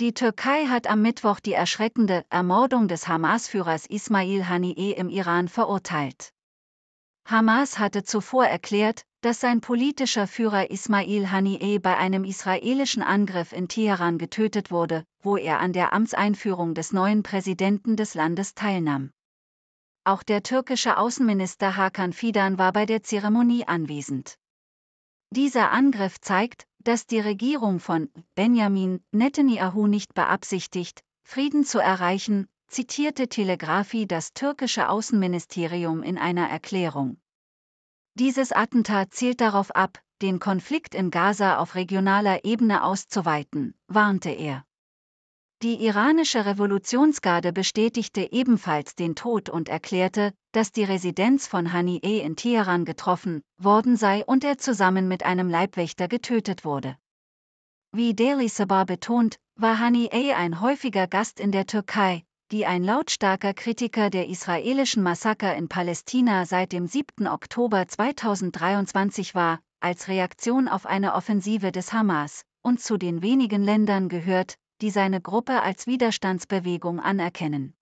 Die Türkei hat am Mittwoch die erschreckende Ermordung des Hamas-Führers Ismail Haniyeh im Iran verurteilt. Hamas hatte zuvor erklärt, dass sein politischer Führer Ismail Haniyeh bei einem israelischen Angriff in Teheran getötet wurde, wo er an der Amtseinführung des neuen Präsidenten des Landes teilnahm. Auch der türkische Außenminister Hakan Fidan war bei der Zeremonie anwesend. Dieser Angriff zeigt, dass die Regierung von Benjamin Netanyahu nicht beabsichtigt, Frieden zu erreichen, zitierte Telegrafi das türkische Außenministerium in einer Erklärung. Dieses Attentat zielt darauf ab, den Konflikt in Gaza auf regionaler Ebene auszuweiten, warnte er. Die iranische Revolutionsgarde bestätigte ebenfalls den Tod und erklärte, dass die Residenz von Haniyeh in Teheran getroffen worden sei und er zusammen mit einem Leibwächter getötet wurde. Wie Daily Sabah betont, war Haniyeh ein häufiger Gast in der Türkei, die ein lautstarker Kritiker der israelischen Massaker in Palästina seit dem 7. Oktober 2023 war, als Reaktion auf eine Offensive des Hamas, und zu den wenigen Ländern gehört, die seine Gruppe als Widerstandsbewegung anerkennen.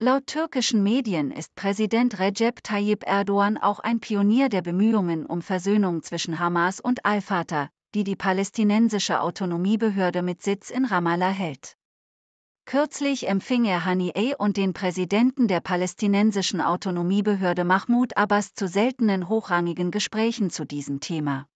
Laut türkischen Medien ist Präsident Recep Tayyip Erdogan auch ein Pionier der Bemühungen um Versöhnung zwischen Hamas und Al-Fatah, die die palästinensische Autonomiebehörde mit Sitz in Ramallah hält. Kürzlich empfing er Haniyeh und den Präsidenten der palästinensischen Autonomiebehörde Mahmoud Abbas zu seltenen hochrangigen Gesprächen zu diesem Thema.